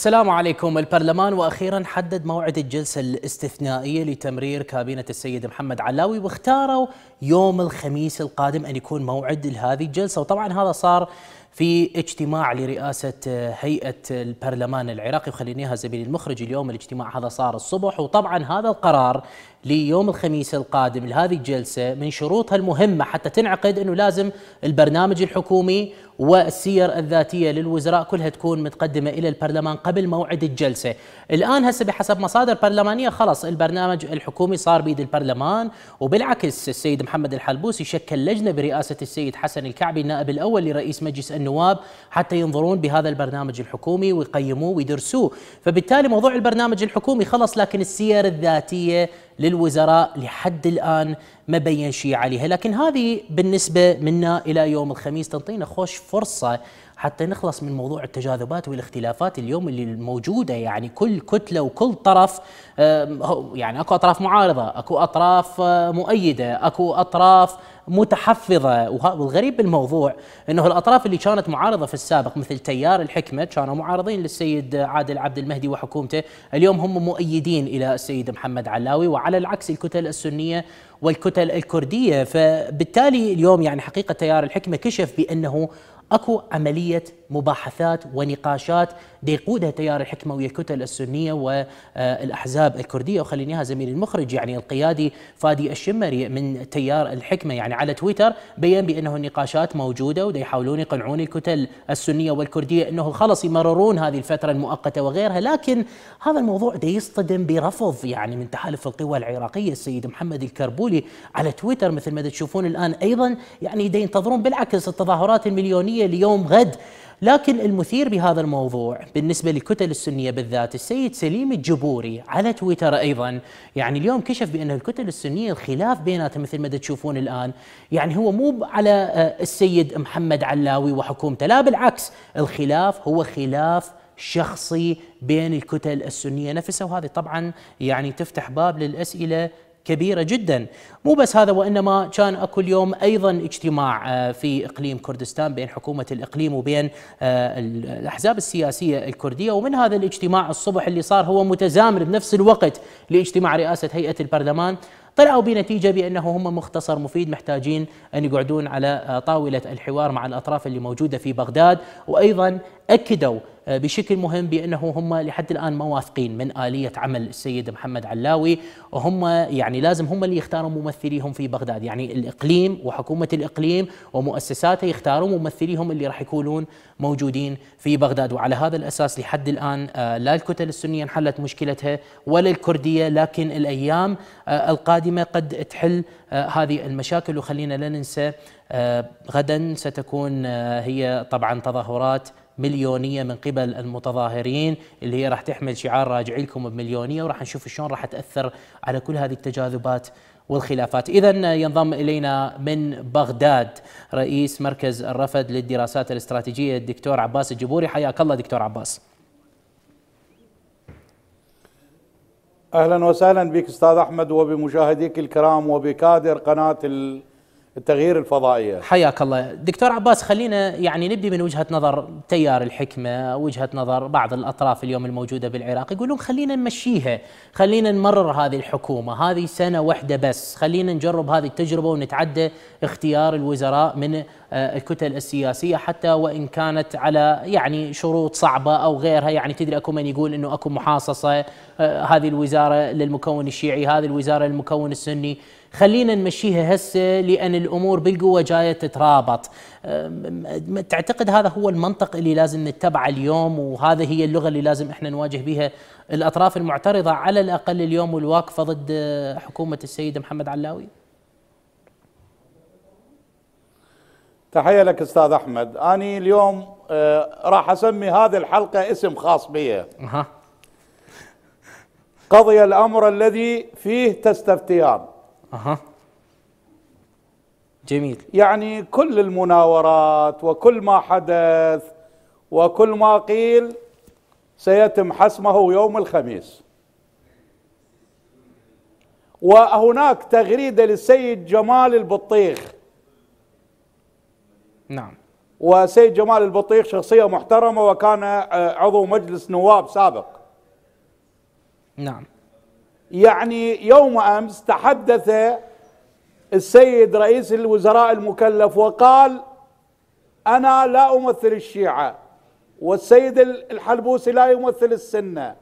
السلام عليكم البرلمان واخيرا حدد موعد الجلسه الاستثنائيه لتمرير كابينه السيد محمد علاوي واختاروا يوم الخميس القادم ان يكون موعد لهذه الجلسه وطبعا هذا صار في اجتماع لرئاسه هيئه البرلمان العراقي وخلينيها زميلي المخرج اليوم الاجتماع هذا صار الصبح وطبعا هذا القرار ليوم الخميس القادم لهذه الجلسة من شروطها المهمة حتى تنعقد أنه لازم البرنامج الحكومي والسير الذاتية للوزراء كلها تكون متقدمة إلى البرلمان قبل موعد الجلسة الآن هسه بحسب مصادر برلمانية خلص البرنامج الحكومي صار بيد البرلمان وبالعكس السيد محمد الحلبوسي شكل لجنة برئاسة السيد حسن الكعبي النائب الأول لرئيس مجلس النواب حتى ينظرون بهذا البرنامج الحكومي ويقيموه ويدرسوه فبالتالي موضوع البرنامج الحكومي خلص لكن السير الذاتية للوزراء لحد الآن ما بين شيء عليها لكن هذه بالنسبة منا إلى يوم الخميس تنطينا خوش فرصة حتى نخلص من موضوع التجاذبات والاختلافات اليوم اللي الموجودة يعني كل كتله وكل طرف يعني اكو اطراف معارضه، اكو اطراف آه، مؤيده، اكو اطراف متحفظه والغريب بالموضوع انه الاطراف اللي كانت معارضه في السابق مثل تيار الحكمه كانوا معارضين للسيد عادل عبد المهدي وحكومته، اليوم هم مؤيدين الى السيد محمد علاوي وعلى العكس الكتل السنيه والكتل الكرديه، فبالتالي اليوم يعني حقيقه تيار الحكمه كشف بانه اكو عمليه مباحثات ونقاشات ديقودها تيار الحكمه ويا السنيه والاحزاب الكرديه وخلينيها زميل المخرج يعني القيادي فادي الشمري من تيار الحكمه يعني على تويتر بين بانه النقاشات موجوده ودي يحاولون يقنعون الكتل السنيه والكرديه انه خلص يمررون هذه الفتره المؤقته وغيرها لكن هذا الموضوع دا يصطدم برفض يعني من تحالف القوى العراقيه السيد محمد الكربولي على تويتر مثل ما تشوفون الان ايضا يعني ينتظرون بالعكس التظاهرات المليونيه ليوم غد لكن المثير بهذا الموضوع بالنسبة للكتل السنية بالذات السيد سليم الجبوري على تويتر أيضا يعني اليوم كشف بأن الكتل السنية الخلاف بيناتها مثل ما تشوفون الآن يعني هو مو على آه، السيد محمد علاوي وحكومته لا بالعكس الخلاف هو خلاف شخصي بين الكتل السنية نفسها وهذه طبعا يعني تفتح باب للأسئلة كبيرة جدا مو بس هذا وإنما كان أكل يوم أيضا اجتماع آه، في إقليم كردستان بين حكومة الإقليم وبين آه، الأحزاب السياسية الكردية ومن هذا الاجتماع الصبح اللي صار هو متزامن بنفس الوقت لاجتماع رئاسة هيئة البرلمان طلعوا بنتيجة بأنه هم مختصر مفيد محتاجين أن يقعدون على آه، طاولة الحوار مع الأطراف اللي موجودة في بغداد وأيضا اكدوا آه، بشكل مهم بانه هم لحد الان ما واثقين من اليه عمل السيد محمد علاوي وهم يعني لازم هم اللي يختاروا ممثليهم في بغداد يعني الاقليم وحكومه الاقليم ومؤسساته يختاروا ممثليهم اللي راح يكونون موجودين في بغداد وعلى هذا الاساس لحد الان آه، لا الكتل السنيه انحلت مشكلتها ولا الكرديه لكن الايام آه، القادمه قد تحل هذه المشاكل وخلينا لا ننسى غدا ستكون هي طبعا تظاهرات مليونيه من قبل المتظاهرين اللي هي راح تحمل شعار راجعي لكم بمليونيه وراح نشوف شلون راح تاثر على كل هذه التجاذبات والخلافات إذا ينضم إلينا من بغداد رئيس مركز الرفد للدراسات الاستراتيجية الدكتور عباس الجبوري حياك الله دكتور عباس أهلا وسهلا بك أستاذ أحمد وبمشاهديك الكرام وبكادر قناة التغيير الفضائيه حياك الله دكتور عباس خلينا يعني نبدي من وجهه نظر تيار الحكمه وجهه نظر بعض الاطراف اليوم الموجوده بالعراق يقولون خلينا نمشيها خلينا نمرر هذه الحكومه هذه سنه واحده بس خلينا نجرب هذه التجربه ونتعدى اختيار الوزراء من آه، الكتل السياسيه حتى وان كانت على يعني شروط صعبه او غيرها يعني تدري اكو من يقول انه اكو محاصصه آه، هذه الوزاره للمكون الشيعي هذه الوزاره للمكون السني خلينا نمشيها هسه لان الامور بالقوه جايه تترابط تعتقد هذا هو المنطق اللي لازم نتبعه اليوم وهذه هي اللغه اللي لازم احنا نواجه بها الاطراف المعترضه على الاقل اليوم والواقفه ضد حكومه السيد محمد علاوي تحية لك استاذ احمد، اني اليوم آه راح اسمي هذه الحلقة اسم خاص بي. قضي الامر الذي فيه تستفتيان. أها جميل يعني كل المناورات وكل ما حدث وكل ما قيل سيتم حسمه يوم الخميس وهناك تغريدة للسيد جمال البطيخ نعم وسيد جمال البطيخ شخصية محترمة وكان آه، عضو مجلس نواب سابق نعم يعني يوم امس تحدث السيد رئيس الوزراء المكلف وقال انا لا امثل الشيعه والسيد الحلبوسي لا يمثل السنه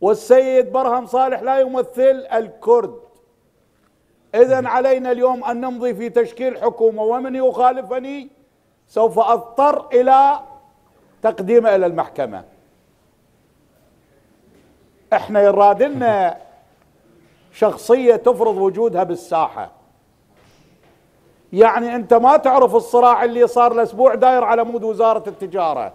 والسيد برهم صالح لا يمثل الكرد اذا علينا اليوم ان نمضي في تشكيل حكومه ومن يخالفني سوف اضطر الى تقديمه الى المحكمه احنا يرادلنا شخصيه تفرض وجودها بالساحه يعني انت ما تعرف الصراع اللي صار الاسبوع داير على مود وزاره التجاره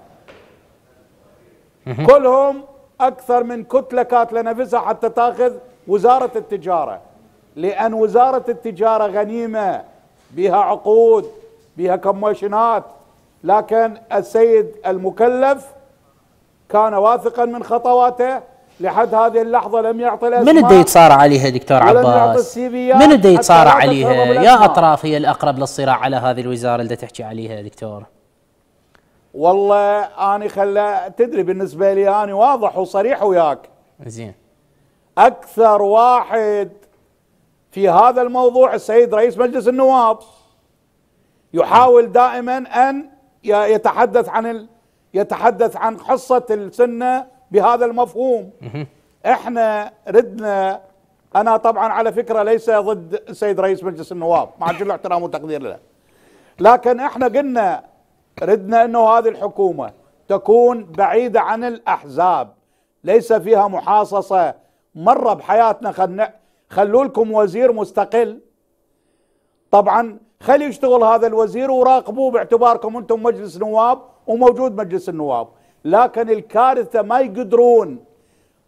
كلهم اكثر من كتله كاتله نفسها حتى تاخذ وزاره التجاره لان وزاره التجاره غنيمه بها عقود بها كموشنات لكن السيد المكلف كان واثقا من خطواته لحد هذه اللحظه لم يعطي الاسماء من بده يتصارع عليها دكتور عباس؟ من بده يتصارع عليها؟ يا اطراف هي الاقرب للصراع على هذه الوزاره اللي تحكي عليها دكتور. والله انا خلا تدري بالنسبه لي انا واضح وصريح وياك. زين. اكثر واحد في هذا الموضوع السيد رئيس مجلس النواب يحاول دائما ان يتحدث عن ال... يتحدث عن حصه السنه بهذا المفهوم احنا ردنا انا طبعا على فكره ليس ضد السيد رئيس مجلس النواب مع جل احترام وتقدير له لكن احنا قلنا ردنا انه هذه الحكومه تكون بعيده عن الاحزاب ليس فيها محاصصه مره بحياتنا خلنا خلوا لكم وزير مستقل طبعا خلي يشتغل هذا الوزير وراقبوه باعتباركم انتم مجلس نواب وموجود مجلس النواب لكن الكارثه ما يقدرون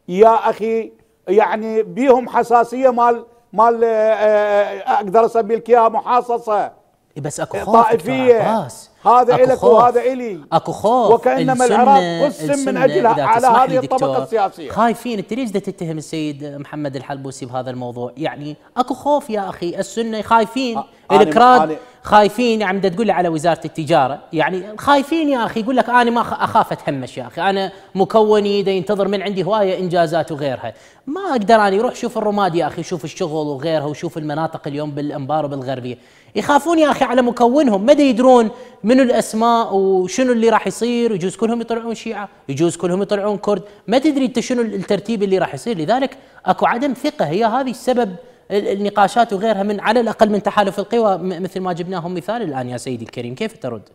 يا اخي يعني بيهم حساسيه مال مال آه، آه، آه، اقدر لك اياها محاصصه إيه، بس اكو خوف طائفيه هذا الك وهذا الي اكو خوف وكانما العراق قسم من اجل على هذه الطبقه السياسيه خايفين انت ليش تتهم السيد محمد الحلبوسي بهذا الموضوع يعني اكو خوف يا اخي السنه خايفين يعني الكراد خايفين عم تقول على وزاره التجاره يعني خايفين يا اخي يقول لك انا ما اخاف اتهمش يا اخي انا مكوني دا ينتظر من عندي هوايه انجازات وغيرها ما اقدر انا روح شوف الرماد يا اخي شوف الشغل وغيرها وشوف المناطق اليوم بالانبار وبالغربيه يخافون يا اخي على مكونهم ما يدرون منو الاسماء وشنو اللي راح يصير يجوز كلهم يطلعون شيعه يجوز كلهم يطلعون كرد ما تدري انت شنو الترتيب اللي راح يصير لذلك اكو عدم ثقه هي هذه السبب النقاشات وغيرها من على الاقل من تحالف القوى مثل ما جبناهم مثال الان يا سيدي الكريم كيف ترد؟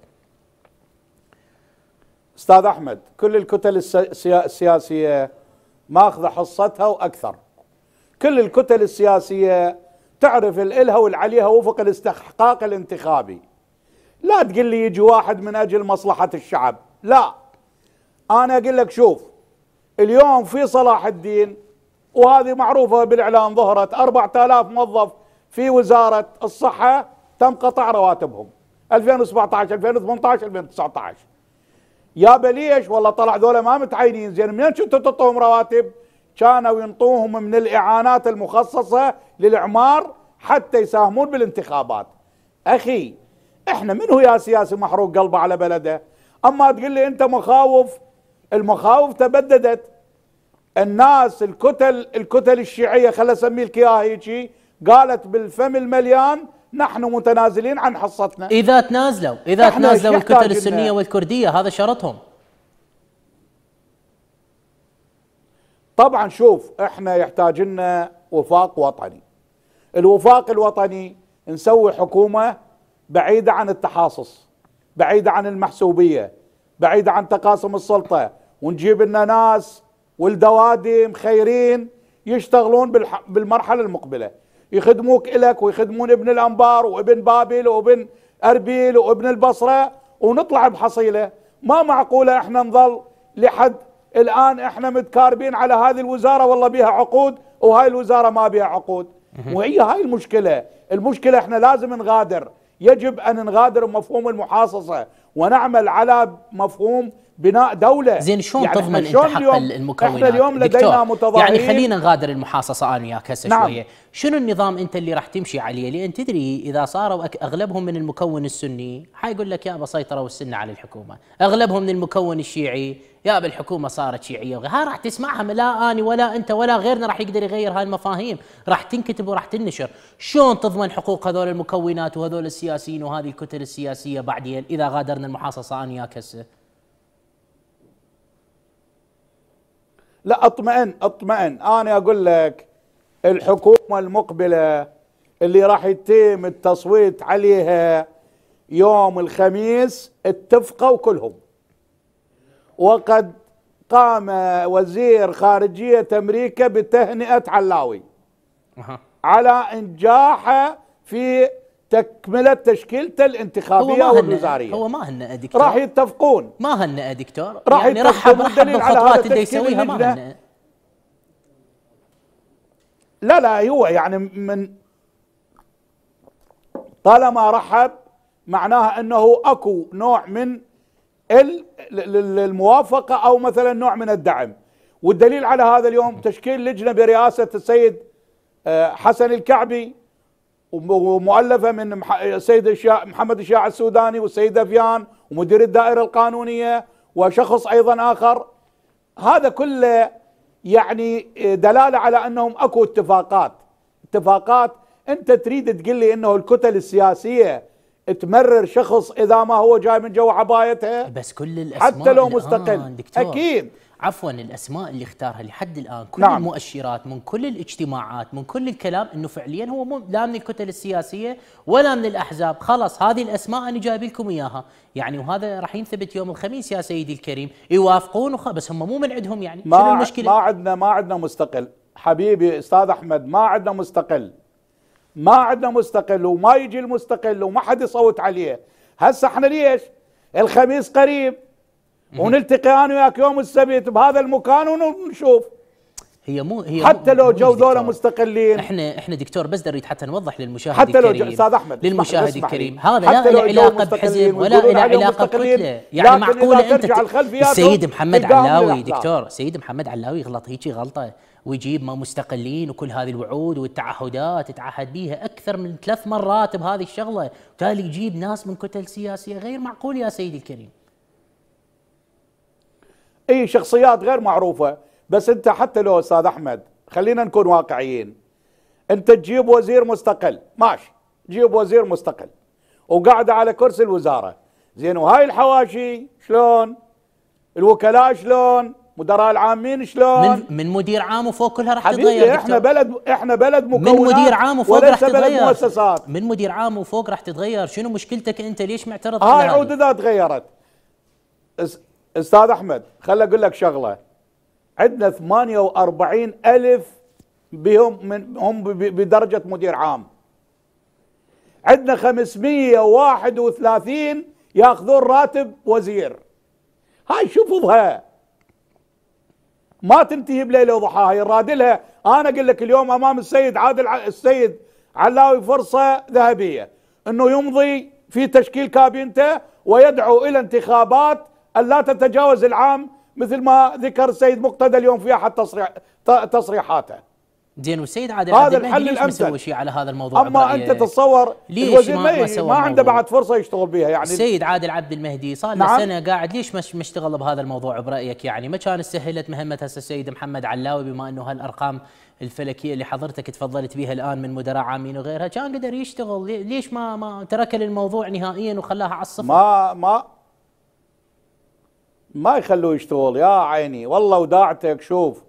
استاذ احمد كل الكتل السياسيه ماخذه حصتها واكثر كل الكتل السياسيه تعرف الالها والعليها وفق الاستحقاق الانتخابي لا تقول لي يجي واحد من اجل مصلحه الشعب لا انا اقول لك شوف اليوم في صلاح الدين وهذه معروفة بالإعلام ظهرت 4000 موظف في وزارة الصحة تم قطع رواتبهم 2017 2018 2019 يا بليش والله طلع ذولا ما متعينين زين منين كنتوا تعطوهم رواتب؟ كانوا ينطوهم من الاعانات المخصصه للاعمار حتى يساهمون بالانتخابات. اخي احنا من هو يا سياسي محروق قلبه على بلده؟ اما تقول لي انت مخاوف المخاوف تبددت الناس الكتل الكتل الشيعية خلى اسميه الكياه هيجي قالت بالفم المليان نحن متنازلين عن حصتنا إذا تنازلوا إذا تنازلوا الكتل السنية والكردية هذا شرطهم طبعا شوف احنا يحتاج لنا وفاق وطني الوفاق الوطني نسوي حكومة بعيدة عن التحاصص بعيدة عن المحسوبية بعيدة عن تقاسم السلطة ونجيب لنا ناس والدوادم خيرين يشتغلون بالمرحله المقبله يخدموك الك ويخدمون ابن الانبار وابن بابل وابن اربيل وابن البصره ونطلع بحصيله ما معقوله احنا نظل لحد الان احنا متكاربين على هذه الوزاره والله بها عقود وهاي الوزاره ما بها عقود وهي هاي المشكله المشكله احنا لازم نغادر يجب ان نغادر مفهوم المحاصصه ونعمل على مفهوم بناء دوله زين شلون يعني تضمن انت حق المكونات احنا اليوم لدينا متظاهرين يعني خلينا نغادر المحاصصه انا وياك هسه نعم. شويه شنو النظام انت اللي راح تمشي عليه لان تدري اذا صاروا اغلبهم من المكون السني حيقول لك يابا سيطروا السنه على الحكومه اغلبهم من المكون الشيعي يابا الحكومه صارت شيعيه ها راح تسمعها لا انا ولا انت ولا غيرنا راح يقدر يغير هاي المفاهيم راح تنكتب وراح تنشر شلون تضمن حقوق هذول المكونات وهذول السياسيين وهذه الكتل السياسيه بعدين اذا غادرنا المحاصصه انا وياك هسه لا اطمئن اطمئن انا اقول لك الحكومه المقبله اللي راح يتم التصويت عليها يوم الخميس اتفقوا كلهم وقد قام وزير خارجية أمريكا بتهنئة علاوي على إنجاحه في تكملة تشكيلته الانتخابية هو والوزارية هو ما هنأ دكتور راح يتفقون ما هنأ دكتور راح يعني رحب رحب بالخطوات اللي يسويها ما هنأ لا لا هو يعني من طالما رحب معناها انه اكو نوع من الموافقه او مثلا نوع من الدعم والدليل على هذا اليوم تشكيل لجنه برئاسه السيد آه، حسن الكعبي ومؤلفه من السيد الشا... محمد الشاع السوداني والسيد افيان ومدير الدائره القانونيه وشخص ايضا اخر هذا كله يعني دلاله على انهم اكو اتفاقات اتفاقات انت تريد تقول لي انه الكتل السياسيه تمرر شخص اذا ما هو جاي من جو عبايتها بس كل الاسماء حتى لو مستقل آه، اكيد عفوا الاسماء اللي اختارها لحد الان كل نعم. المؤشرات من كل الاجتماعات من كل الكلام انه فعليا هو مو لا من الكتل السياسيه ولا من الاحزاب خلاص هذه الاسماء انا جايب لكم اياها يعني وهذا راح ينثبت يوم الخميس يا سيدي الكريم يوافقون وخ... بس هم مو من عندهم يعني ما شنو المشكله ما عندنا ما عندنا مستقل حبيبي استاذ احمد ما عندنا مستقل ما عندنا مستقل وما يجي المستقل وما حد يصوت عليه هسه احنا ليش الخميس قريب ونلتقي انا وياك يوم السبت بهذا المكان ونشوف هي مو هي حتى لو جو ذولا مستقلين احنا احنا دكتور بس اريد حتى نوضح للمشاهد حتى لو استاذ احمد للمشاهد الكريم هذا لا له علاقه بحزب ولا له علاقه بكتله يعني معقوله انت السيد محمد علاوي دكتور سيد محمد علاوي يغلط هيك غلطه ويجيب ما مستقلين وكل هذه الوعود والتعهدات تعهد بيها اكثر من ثلاث مرات بهذه الشغله وبالتالي يجيب ناس من كتل سياسيه غير معقول يا سيدي الكريم اي شخصيات غير معروفه بس انت حتى لو استاذ احمد خلينا نكون واقعيين انت تجيب وزير مستقل ماشي جيب وزير مستقل وقاعد على كرسي الوزاره زين وهاي الحواشي شلون الوكلاء شلون مدراء العامين شلون من, من مدير عام وفوق كلها راح تتغير حبيبي احنا بلد احنا بلد مكونات من مدير عام وفوق راح تتغير مؤسسات من مدير عام وفوق راح تتغير شنو مشكلتك انت ليش معترض هاي عودة تغيرت استاذ احمد خل اقول لك شغله عندنا 48 الف بهم من هم بدرجه مدير عام عندنا 531 ياخذون راتب وزير هاي شوفوها ما تنتهي بليله وضحاها يراد لها انا اقول لك اليوم امام السيد عادل السيد علاوي فرصه ذهبيه انه يمضي في تشكيل كابينته ويدعو الى انتخابات أن لا تتجاوز العام مثل ما ذكر السيد مقتدى اليوم في أحد تصريح تصريحاته زين والسيد عادل هذا الحل الامثل شيء على هذا الموضوع اما انت إيه. تتصور الوزير ما, ما, ما عنده بعد فرصه يشتغل بها يعني السيد عادل عبد المهدي صار له نعم. سنه قاعد ليش مش ما اشتغل بهذا الموضوع برايك يعني ما كان سهلت مهمه هسه السيد محمد علاوي بما انه هالارقام الفلكيه اللي حضرتك تفضلت بها الان من مدراء عامين وغيرها كان قدر يشتغل ليش ما ما ترك الموضوع نهائيا وخلاها على الصفر ما ما ما يخلوه يشتغل يا عيني والله وداعتك شوف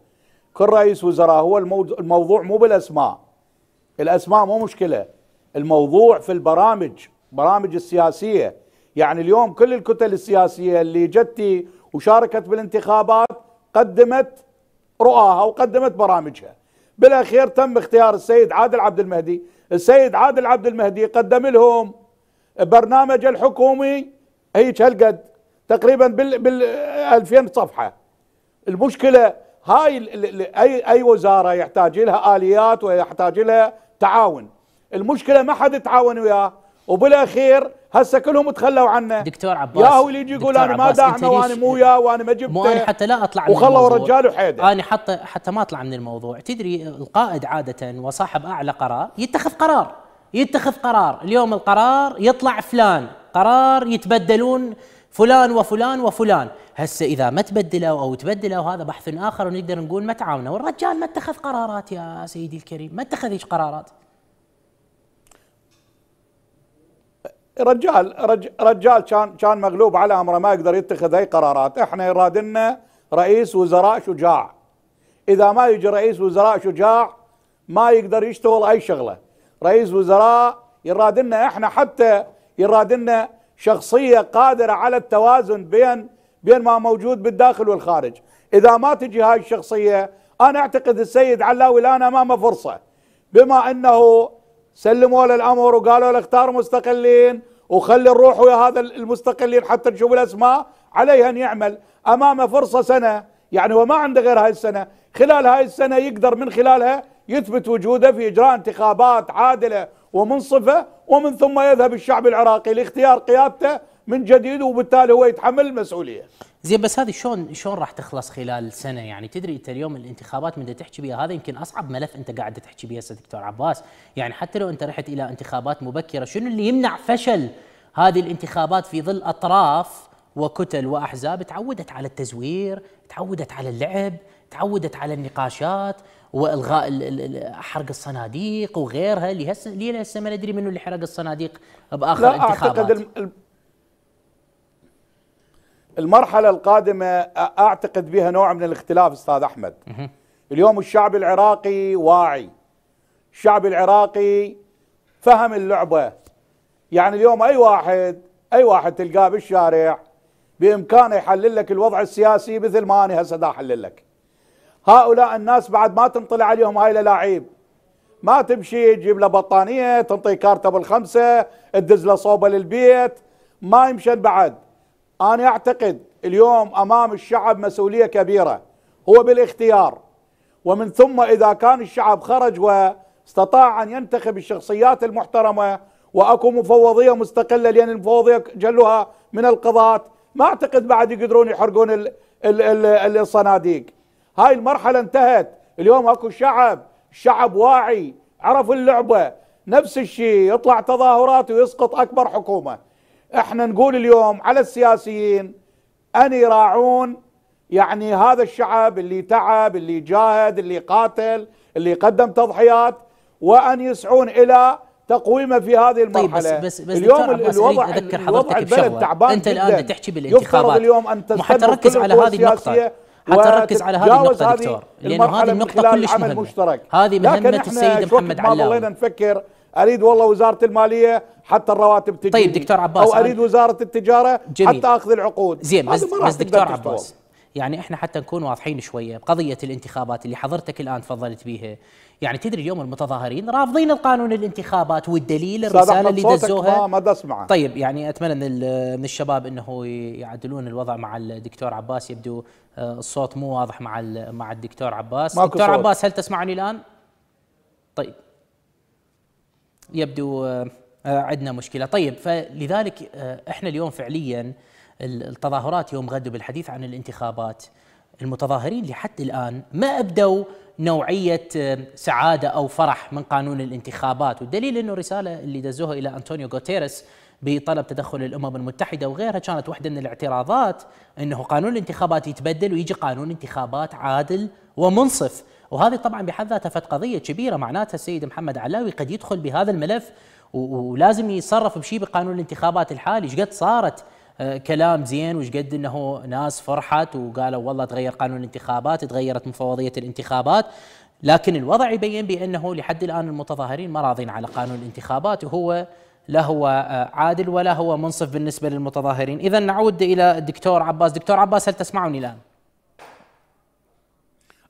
كل رئيس وزراء هو الموضوع مو بالاسماء الاسماء مو مشكله الموضوع في البرامج برامج السياسيه يعني اليوم كل الكتل السياسيه اللي جتي وشاركت بالانتخابات قدمت رؤاها وقدمت برامجها بالاخير تم اختيار السيد عادل عبد المهدي السيد عادل عبد المهدي قدم لهم برنامج الحكومي هيك هالقد تقريبا بال, بال 2000 صفحه المشكله هاي اي اي وزاره يحتاج لها اليات ويحتاج لها تعاون المشكله ما حد تعاون وياه وبالاخير هسه كلهم تخلوا عنه دكتور عباس يا هو اللي يجي يقول انا ما داعمه وانا مو يا وانا ما جبته مو انا حتى لا اطلع من وخلوا رجال وحيده انا حتى حتى ما اطلع من الموضوع تدري القائد عاده وصاحب اعلى قرار يتخذ قرار يتخذ قرار اليوم القرار يطلع فلان قرار يتبدلون فلان وفلان وفلان هسه اذا ما تبدلوا او تبدلوا هذا بحث اخر ونقدر نقول ما تعاونوا والرجال ما اتخذ قرارات يا سيدي الكريم ما اتخذ هيك قرارات رجال رج رجال كان كان مغلوب على امره ما يقدر يتخذ اي قرارات احنا يرادنا رئيس وزراء شجاع اذا ما يجي رئيس وزراء شجاع ما يقدر يشتغل اي شغله رئيس وزراء يرادنا احنا حتى يرادنا شخصيه قادره على التوازن بين بين ما موجود بالداخل والخارج اذا ما تجي هاي الشخصيه انا اعتقد السيد علاوي الان امامه فرصه بما انه سلموا له الامر وقالوا له اختار مستقلين وخلي نروح ويا هذا المستقلين حتى نشوف الاسماء عليه ان يعمل امامه فرصه سنه يعني هو ما عنده غير هاي السنه خلال هاي السنه يقدر من خلالها يثبت وجوده في اجراء انتخابات عادله ومنصفه ومن ثم يذهب الشعب العراقي لاختيار قيادته من جديد وبالتالي هو يتحمل المسؤوليه. زين بس هذه شلون شلون راح تخلص خلال سنه يعني تدري انت اليوم الانتخابات من تحكي بها هذا يمكن اصعب ملف انت قاعد تحكي بها هسه دكتور عباس، يعني حتى لو انت رحت الى انتخابات مبكره شنو اللي يمنع فشل هذه الانتخابات في ظل اطراف وكتل واحزاب تعودت على التزوير، تعودت على اللعب، تعودت على النقاشات، والغاء حرق الصناديق وغيرها لهسه هسه ما ندري منو اللي حرق الصناديق باخر لا انتخابات اعتقد المرحله القادمه اعتقد بها نوع من الاختلاف استاذ احمد اليوم الشعب العراقي واعي الشعب العراقي فهم اللعبه يعني اليوم اي واحد اي واحد تلقاه بالشارع بامكانه يحلل لك الوضع السياسي مثل ما انا هسه احلل لك هؤلاء الناس بعد ما تنطلع عليهم هاي الالاعيب ما تمشي تجيب له بطانيه تنطي كارته بالخمسه تدز له صوبه للبيت ما يمشن بعد انا اعتقد اليوم امام الشعب مسؤوليه كبيره هو بالاختيار ومن ثم اذا كان الشعب خرج واستطاع ان ينتخب الشخصيات المحترمه واكو مفوضيه مستقله لان المفوضيه جلوها من القضاة ما اعتقد بعد يقدرون يحرقون الصناديق هاي المرحلة انتهت اليوم اكو شعب الشعب واعي عرف اللعبة نفس الشيء يطلع تظاهرات ويسقط أكبر حكومة احنا نقول اليوم على السياسيين أن يراعون يعني هذا الشعب اللي تعب اللي جاهد اللي قاتل اللي قدم تضحيات وأن يسعون إلى تقويمه في هذه المرحله طيب بس بس, بس اليوم الوضع اذكر حضرتك الوضع تعبان انت الان تحكي بالانتخابات اليوم ان تستمر على هذه النقطه حتى نركز على هذه النقطه دكتور لانه هذه النقطه كلش مهمه مشترك. هذه مهمه السيد محمد علاوي ما نفكر اريد والله وزاره الماليه حتى الرواتب طيب، تجي طيب دكتور عباس او اريد وزاره التجاره جميل. حتى اخذ العقود زين بس, بس دكتور عباس يعني احنا حتى نكون واضحين شويه بقضيه الانتخابات اللي حضرتك الان تفضلت بيها يعني تدري اليوم المتظاهرين رافضين القانون الانتخابات والدليل الرساله اللي دزوها ما, ما اسمعه طيب يعني اتمنى من, من الشباب انه يعدلون الوضع مع الدكتور عباس يبدو آه، الصوت مو واضح مع مع الدكتور عباس دكتور صوت. عباس هل تسمعني الان طيب يبدو آه، عندنا مشكله طيب فلذلك آه، احنا اليوم فعليا التظاهرات يوم غد بالحديث عن الانتخابات المتظاهرين لحد الآن ما أبدوا نوعية سعادة أو فرح من قانون الانتخابات والدليل أنه رسالة اللي دزوها إلى أنطونيو غوتيرس بطلب تدخل الأمم المتحدة وغيرها كانت واحدة من الاعتراضات أنه قانون الانتخابات يتبدل ويجي قانون انتخابات عادل ومنصف وهذه طبعا بحد ذاتها فت قضية كبيرة معناتها السيد محمد علاوي قد يدخل بهذا الملف ولازم يتصرف بشيء بقانون الانتخابات الحالي ايش قد صارت آه، كلام زين وش قد انه ناس فرحت وقالوا والله تغير قانون الانتخابات تغيرت مفوضيه الانتخابات لكن الوضع يبين بانه لحد الان المتظاهرين ما راضين على قانون الانتخابات وهو لا هو آه، عادل ولا هو منصف بالنسبه للمتظاهرين، اذا نعود الى الدكتور عباس، دكتور عباس هل تسمعني الان؟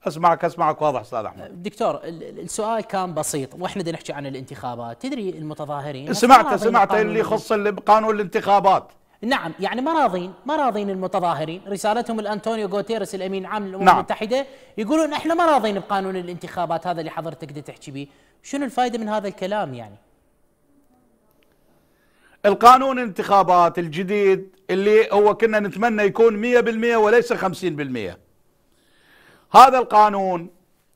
اسمعك اسمعك واضح استاذ احمد دكتور السؤال كان بسيط واحنا بدنا نحكي عن الانتخابات، تدري المتظاهرين سمعت سمعت اللي يخص قانون الانتخابات نعم يعني مراضين مراضين المتظاهرين رسالتهم الأنطونيو غوتيرس الأمين عام للأمم نعم. المتحدة يقولون احنا مراضين بقانون الانتخابات هذا اللي حضرتك تحكي به شنو الفائدة من هذا الكلام يعني القانون الانتخابات الجديد اللي هو كنا نتمنى يكون 100% وليس 50% هذا القانون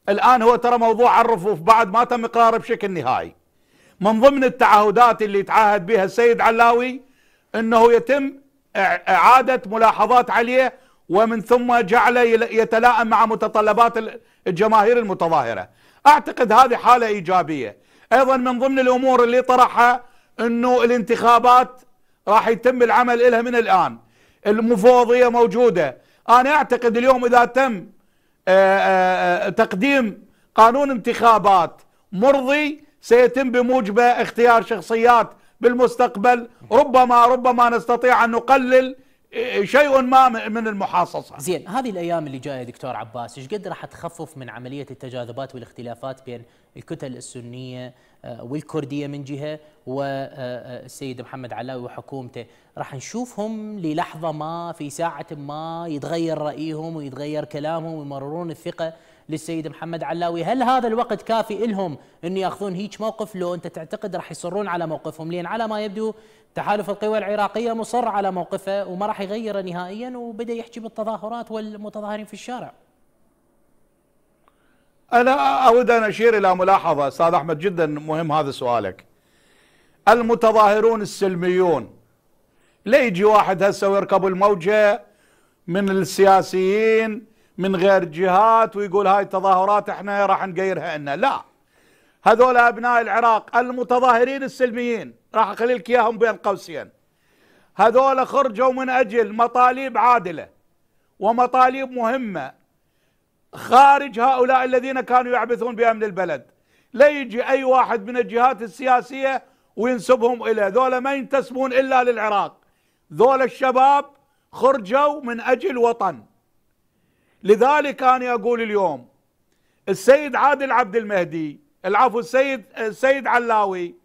الآن هو ترى موضوع الرفوف بعد ما تم إقراره بشكل نهائي من ضمن التعهدات اللي تعهد بها السيد علاوي انه يتم اعادة ملاحظات عليه ومن ثم جعله يتلائم مع متطلبات الجماهير المتظاهرة اعتقد هذه حالة ايجابية ايضا من ضمن الامور اللي طرحها انه الانتخابات راح يتم العمل لها من الان المفوضية موجودة انا اعتقد اليوم اذا تم تقديم قانون انتخابات مرضي سيتم بموجبه اختيار شخصيات بالمستقبل ربما ربما نستطيع أن نقلل إيه، إيه، شيء ما من المحاصصة زين هذه الأيام اللي جاية دكتور عباس إيش قد راح تخفف من عملية التجاذبات والاختلافات بين الكتل السنية آه، والكردية من جهة والسيد آه، آه، محمد علاوي وحكومته راح نشوفهم للحظة ما في ساعة ما يتغير رأيهم ويتغير كلامهم ويمررون الثقة للسيد محمد علاوي هل هذا الوقت كافي لهم أن يأخذون هيك موقف لو أنت تعتقد راح يصرون على موقفهم لأن على ما يبدو تحالف القوى العراقية مصر على موقفه وما راح يغيره نهائيا وبدأ يحكي بالتظاهرات والمتظاهرين في الشارع أنا أود أن أشير إلى ملاحظة أستاذ أحمد جدا مهم هذا سؤالك المتظاهرون السلميون لا يجي واحد هسه ويركب الموجة من السياسيين من غير جهات ويقول هاي التظاهرات احنا راح نقيرها لنا لا هذول ابناء العراق المتظاهرين السلميين راح اخلي لك اياهم بين قوسين هذول خرجوا من اجل مطالب عادله ومطالب مهمه خارج هؤلاء الذين كانوا يعبثون بامن البلد لا يجي اي واحد من الجهات السياسيه وينسبهم الى ذولا ما ينتسبون الا للعراق ذولا الشباب خرجوا من اجل وطن لذلك أنا أقول اليوم السيد عادل عبد المهدي العفو السيد السيد علاوي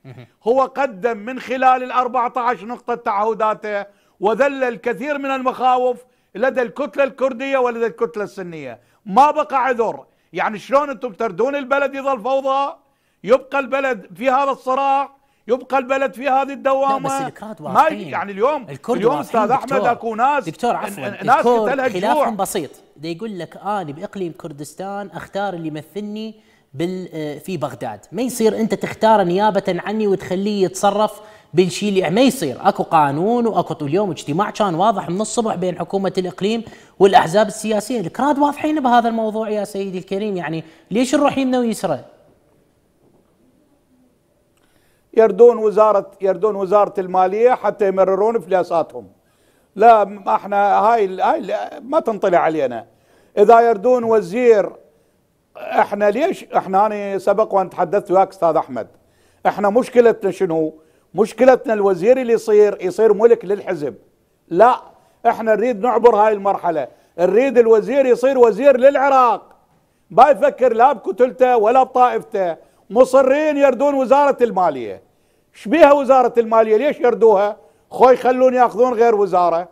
هو قدم من خلال ال 14 نقطة تعهداته وذل الكثير من المخاوف لدى الكتلة الكردية ولدى الكتلة السنية ما بقى عذر يعني شلون انتم تردون البلد يظل فوضى يبقى البلد في هذا الصراع يبقى البلد في هذه الدوامه ما يعني اليوم اليوم استاذ احمد اكو ناس دكتور عفوا ناس خلافهم بسيط ده يقول لك آه، انا باقليم كردستان اختار اللي يمثلني بال آه، في بغداد ما يصير انت تختاره نيابه عني وتخليه يتصرف بالشيء اللي ما يصير اكو قانون واكو اليوم اجتماع كان واضح من الصبح بين حكومه الاقليم والاحزاب السياسيه الكراد واضحين بهذا الموضوع يا سيدي الكريم يعني ليش نروح يمنا ويسرى يردون وزارة يردون وزارة المالية حتى يمررون فلاساتهم. لا ما احنا هاي هاي ما تنطلع علينا اذا يردون وزير احنا ليش احنا انا سبق وان تحدثت وياك استاذ احمد احنا مشكلتنا شنو مشكلتنا الوزير اللي يصير يصير ملك للحزب لا احنا نريد نعبر هاي المرحله نريد الوزير يصير وزير للعراق ما يفكر لا بكتلته ولا بطائفته مصرين يردون وزارة المالية شبيها وزارة المالية ليش يردوها خوي خلون ياخذون غير وزارة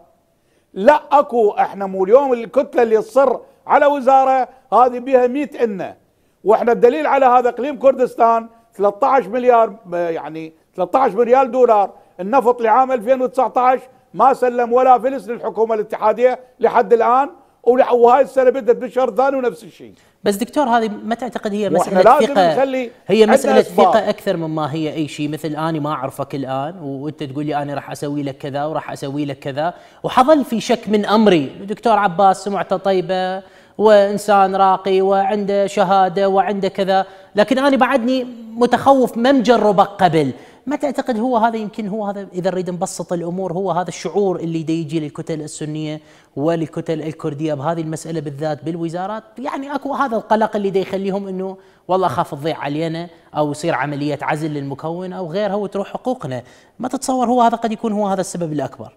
لا اكو احنا مو اليوم الكتلة اللي تصر على وزارة هذه بيها 100 انه واحنا الدليل على هذا اقليم كردستان 13 مليار يعني 13 مليار دولار النفط لعام 2019 ما سلم ولا فلس للحكومه الاتحاديه لحد الان وهاي السنه بدت بالشهر الثاني ونفس الشيء بس دكتور هذه ما تعتقد هي مساله ثقه هي مساله ثقه اكثر مما هي اي شيء مثل اني ما اعرفك الان وانت تقول لي انا راح اسوي لك كذا وراح اسوي لك كذا وحظل في شك من امري دكتور عباس سمعته طيبه وانسان راقي وعنده شهاده وعنده كذا لكن انا بعدني متخوف ما مجربك قبل ما تعتقد هو هذا يمكن هو هذا اذا نريد نبسط الامور هو هذا الشعور اللي دا يجي للكتل السنيه وللكتل الكرديه بهذه المساله بالذات بالوزارات يعني اكو هذا القلق اللي دا يخليهم انه والله اخاف تضيع علينا او يصير عمليه عزل للمكون او غيرها وتروح حقوقنا ما تتصور هو هذا قد يكون هو هذا السبب الاكبر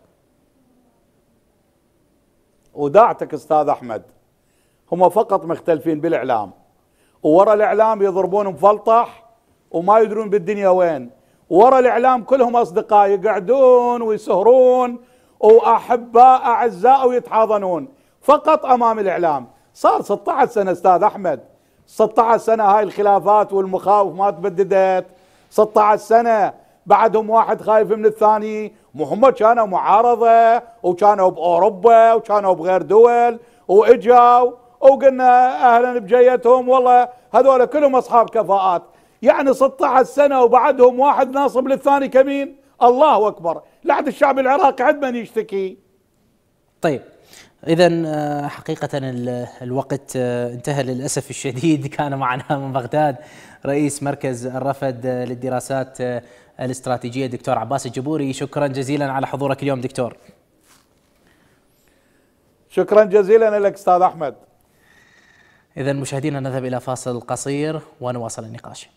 وداعتك استاذ احمد هم فقط مختلفين بالاعلام وورا الاعلام يضربون مفلطح وما يدرون بالدنيا وين ورا الاعلام كلهم اصدقاء يقعدون ويسهرون واحباء اعزاء ويتحاضنون فقط امام الاعلام صار 16 سنه استاذ احمد 16 سنه هاي الخلافات والمخاوف ما تبددت 16 سنه بعدهم واحد خايف من الثاني وهم كانوا معارضه وكانوا باوروبا وكانوا بغير دول واجوا وقلنا اهلا بجيتهم والله هذول كلهم اصحاب كفاءات يعني 16 سنة وبعدهم واحد ناصب للثاني كمين الله أكبر لعد الشعب العراقي عد من يشتكي طيب إذا آه، حقيقة الوقت آه، انتهى للأسف الشديد كان معنا من بغداد رئيس مركز الرفد آه، للدراسات الاستراتيجية دكتور عباس الجبوري شكرا جزيلا على حضورك اليوم دكتور شكرا جزيلا لك أستاذ أحمد إذا مشاهدينا نذهب إلى فاصل قصير ونواصل النقاش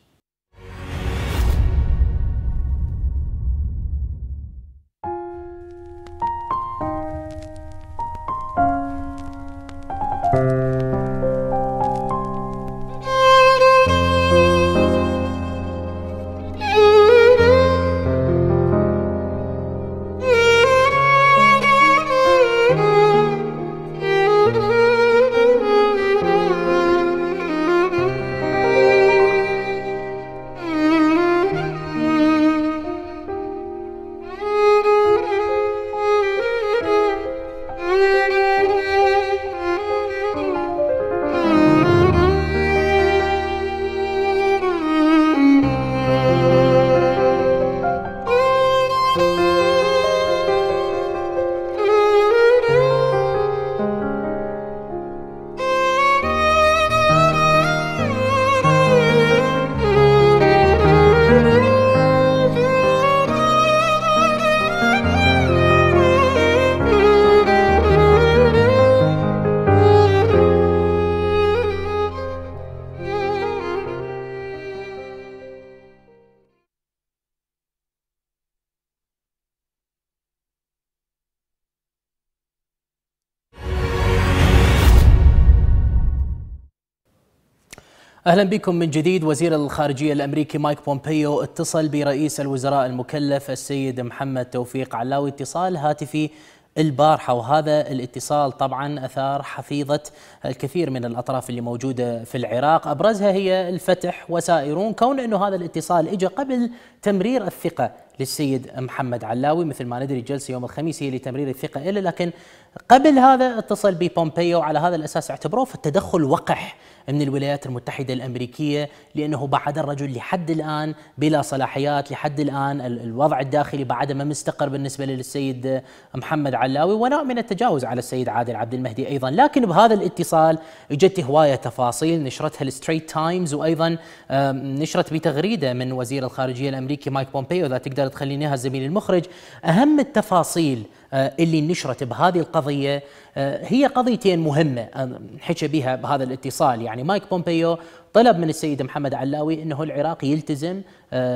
اهلا بكم من جديد وزير الخارجيه الامريكي مايك بومبيو اتصل برئيس الوزراء المكلف السيد محمد توفيق علاوي اتصال هاتفي البارحه وهذا الاتصال طبعا اثار حفيظه الكثير من الاطراف اللي موجوده في العراق ابرزها هي الفتح وسائرون كون انه هذا الاتصال اجى قبل تمرير الثقه للسيد محمد علاوي مثل ما ندري الجلسه يوم الخميس هي لتمرير الثقه الا لكن قبل هذا اتصل ببومبيو على هذا الاساس اعتبروه في التدخل وقح من الولايات المتحدة الأمريكية لأنه بعد الرجل لحد الآن بلا صلاحيات لحد الآن الوضع الداخلي بعد ما مستقر بالنسبة للسيد محمد علاوي ونوع من التجاوز على السيد عادل عبد المهدي أيضا لكن بهذا الاتصال اجت هواية تفاصيل نشرتها الستريت تايمز وأيضا نشرت بتغريدة من وزير الخارجية الأمريكي مايك بومبيو إذا تقدر تخلينيها الزميل المخرج أهم التفاصيل آه، اللي نشرت بهذه القضية آه، هي قضيتين مهمة آه، حكى بها بهذا الاتصال يعني مايك بومبيو طلب من السيد محمد علاوي انه العراق يلتزم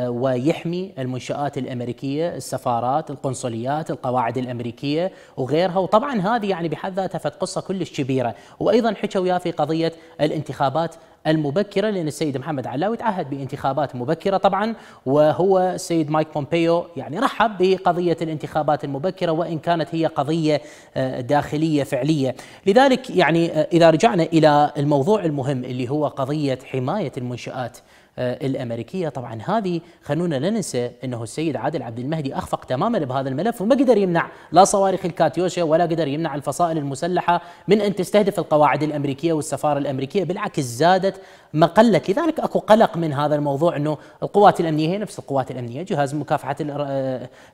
ويحمي المنشآت الامريكيه، السفارات، القنصليات، القواعد الامريكيه وغيرها، وطبعا هذه يعني بحد ذاتها فت قصه كلش كبيره، وايضا حكوا وياه في قضيه الانتخابات المبكرة لأن السيد محمد علاوي تعهد بانتخابات مبكرة طبعا وهو السيد مايك بومبيو يعني رحب بقضية الانتخابات المبكرة وإن كانت هي قضية آه، داخلية فعلية لذلك يعني آه، إذا رجعنا إلى الموضوع المهم اللي هو قضية حماية المنشآت آه، الامريكيه، طبعا هذه خلونا لا ننسى انه السيد عادل عبد المهدي اخفق تماما بهذا الملف وما قدر يمنع لا صواريخ الكاتيوشا ولا قدر يمنع الفصائل المسلحه من ان تستهدف القواعد الامريكيه والسفاره الامريكيه، بالعكس زادت ما قلت لذلك اكو قلق من هذا الموضوع انه القوات الامنيه هي نفس القوات الامنيه جهاز مكافحه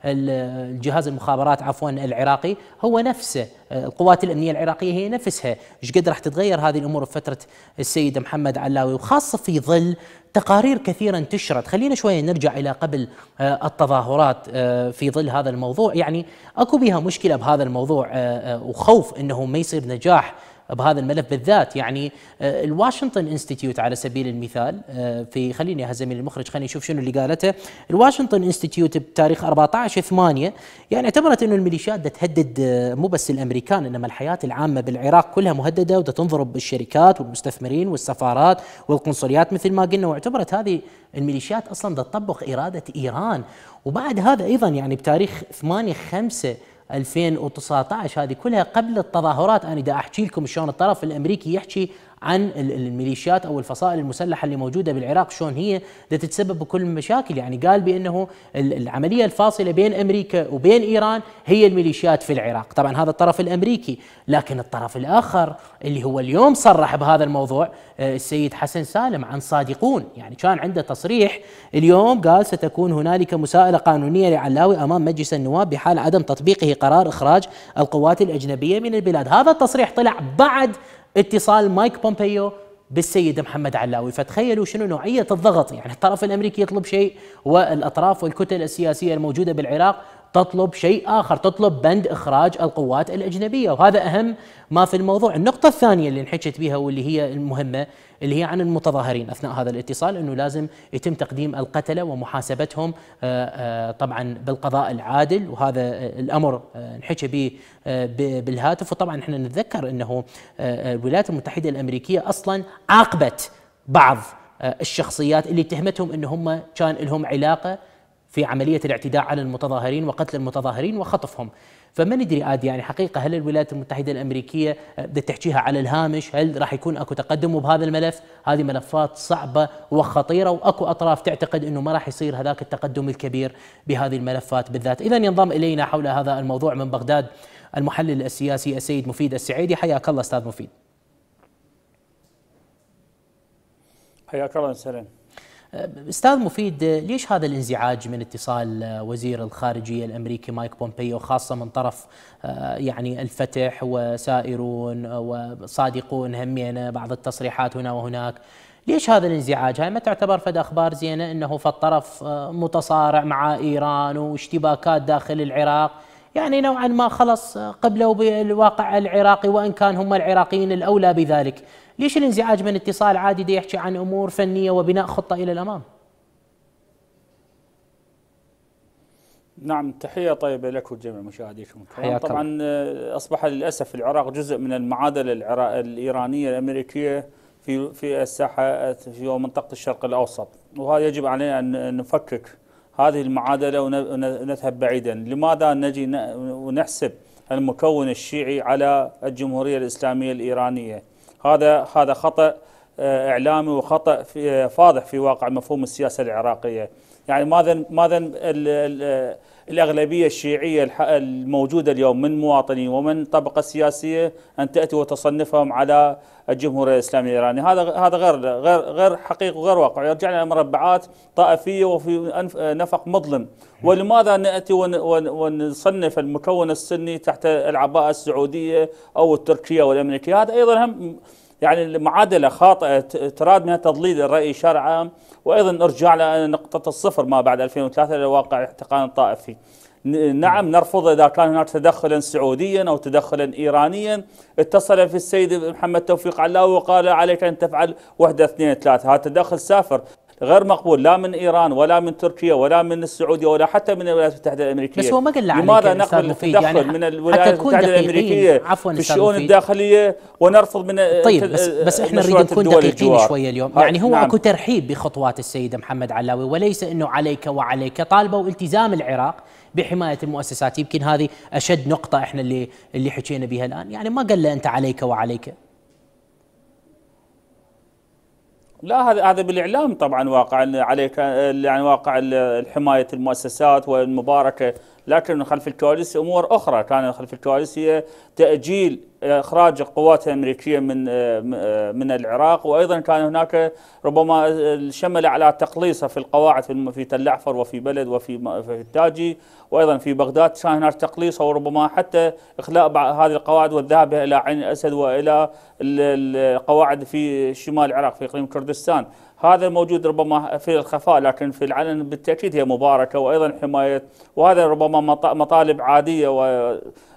الجهاز آه، المخابرات عفوا العراقي هو نفسه آه، القوات الامنيه العراقيه هي نفسها ايش قد راح تتغير هذه الامور في فتره السيد محمد علاوي وخاصه في ظل تقارير كثيره انتشرت خلينا شويه نرجع الى قبل آه، التظاهرات في ظل هذا الموضوع يعني اكو بها مشكله بهذا الموضوع وخوف انه ما يصير نجاح بهذا الملف بالذات يعني آه، الواشنطن انستيتيوت على سبيل المثال آه، في خليني يا زميلي المخرج خليني اشوف شنو اللي قالته الواشنطن انستيتيوت بتاريخ 14 8 يعني اعتبرت انه الميليشيات ده تهدد آه، مو بس الامريكان انما الحياه العامه بالعراق كلها مهدده وتنضرب تنضرب بالشركات والمستثمرين والسفارات والقنصليات مثل ما قلنا واعتبرت هذه الميليشيات اصلا تطبق اراده ايران وبعد هذا ايضا يعني بتاريخ 8 5 2019 هذه كلها قبل التظاهرات انا دا احكي لكم شلون الطرف الامريكي يحكي عن الميليشيات او الفصائل المسلحه اللي موجوده بالعراق شلون هي تتسبب بكل المشاكل يعني قال بانه العمليه الفاصله بين امريكا وبين ايران هي الميليشيات في العراق طبعا هذا الطرف الامريكي لكن الطرف الاخر اللي هو اليوم صرح بهذا الموضوع آه، السيد حسن سالم عن صادقون يعني كان عنده تصريح اليوم قال ستكون هنالك مساءله قانونيه لعلاوي امام مجلس النواب بحال عدم تطبيقه قرار اخراج القوات الاجنبيه من البلاد هذا التصريح طلع بعد اتصال مايك بومبيو بالسيد محمد علاوي فتخيلوا شنو نوعية الضغط يعني الطرف الأمريكي يطلب شيء والأطراف والكتل السياسية الموجودة بالعراق تطلب شيء آخر تطلب بند إخراج القوات الأجنبية وهذا أهم ما في الموضوع النقطة الثانية اللي انحكت بها واللي هي المهمة اللي هي عن المتظاهرين اثناء هذا الاتصال انه لازم يتم تقديم القتله ومحاسبتهم آه، آه، طبعا بالقضاء العادل وهذا الامر آه، انحكى به بالهاتف وطبعا احنا نتذكر انه الولايات المتحده الامريكيه اصلا عاقبت بعض الشخصيات اللي اتهمتهم ان هم كان لهم علاقه في عملية الاعتداء على المتظاهرين وقتل المتظاهرين وخطفهم فما ندري آد يعني حقيقة هل الولايات المتحدة الأمريكية آه، بدأت تحكيها على الهامش هل راح يكون أكو تقدم بهذا الملف هذه ملفات صعبة وخطيرة وأكو أطراف تعتقد أنه ما راح يصير هذاك التقدم الكبير بهذه الملفات بالذات إذا ينضم إلينا حول هذا الموضوع من بغداد المحلل السياسي السيد مفيد السعيدي حياك الله أستاذ مفيد حياك الله سلام استاذ مفيد ليش هذا الانزعاج من اتصال وزير الخارجيه الامريكي مايك بومبيو خاصه من طرف آه، يعني الفتح وسائرون وصادقون همينه بعض التصريحات هنا وهناك ليش هذا الانزعاج؟ هاي ما تعتبر فد اخبار زينه انه فالطرف آه، متصارع مع ايران واشتباكات داخل العراق يعني نوعا ما خلص قبلوا بالواقع العراقي وان كان هم العراقيين الاولى بذلك ليش الانزعاج من اتصال عادي دي يحكي عن امور فنيه وبناء خطه الى الامام نعم تحيه طيبه لك ولجميع مشاهديكم طبعا آه، اصبح للاسف العراق جزء من المعادله الايرانيه الامريكيه في في الساحه آه، في منطقه الشرق الاوسط وهذا يجب علينا ان نفكك هذه المعادله ونذهب بعيدا لماذا نجي ونحسب المكون الشيعي على الجمهوريه الاسلاميه الايرانيه هذا هذا خطا آه، اعلامي وخطا في آه، فاضح في واقع مفهوم السياسه العراقيه يعني ماذا ماذا آه، الأغلبية الشيعية الموجودة اليوم من مواطنين ومن طبقة سياسية أن تأتي وتصنفهم على الجمهورية الإسلامية الإيرانية هذا هذا غير غير غير حقيقي وغير واقعي يرجعنا إلى مربعات طائفية وفي نفق مظلم ولماذا نأتي ونصنف المكون السني تحت العباءة السعودية أو التركية والأمريكية هذا أيضا هم يعني المعادله خاطئه تراد منها تضليل الراي الشارع العام وايضا ارجاع لنقطه الصفر ما بعد 2003 لواقع الاحتقان الطائفي نعم نرفض اذا كان هناك تدخلا سعوديا او تدخلا ايرانيا اتصل في السيد محمد توفيق علاوي وقال عليك ان تفعل وحده اثنين ثلاثه هذا تدخل سافر غير مقبول لا من ايران ولا من تركيا ولا من السعوديه ولا حتى من الولايات المتحده الامريكيه بس هو ما قال لماذا نقبل التدخل يعني من الولايات المتحده الامريكيه عفوا في الشؤون الداخليه ونرفض من طيب بس, بس احنا نريد نكون دقيقين شويه اليوم يعني هو نعم. اكو ترحيب بخطوات السيده محمد علاوي وليس انه عليك وعليك طالبوا التزام العراق بحمايه المؤسسات يمكن هذه اشد نقطه احنا اللي اللي حكينا بها الان يعني ما قال له انت عليك وعليك لا هذا هذا بالاعلام طبعا واقع عليك يعني واقع حمايه المؤسسات والمباركه لكن خلف الكواليس امور اخرى كان خلف الكواليس هي تاجيل آه، اخراج القوات الامريكيه من آه، آه، من العراق وايضا كان هناك ربما شمل على تقليصه في القواعد في تل احفر وفي بلد وفي في التاجي وايضا في بغداد كان هناك تقليصه وربما حتى اخلاء بعض هذه القواعد والذهاب الى عين الاسد والى القواعد في شمال العراق في اقليم كردستان هذا الموجود ربما في الخفاء لكن في العلن بالتأكيد هي مباركة وأيضا حماية وهذا ربما مطالب عادية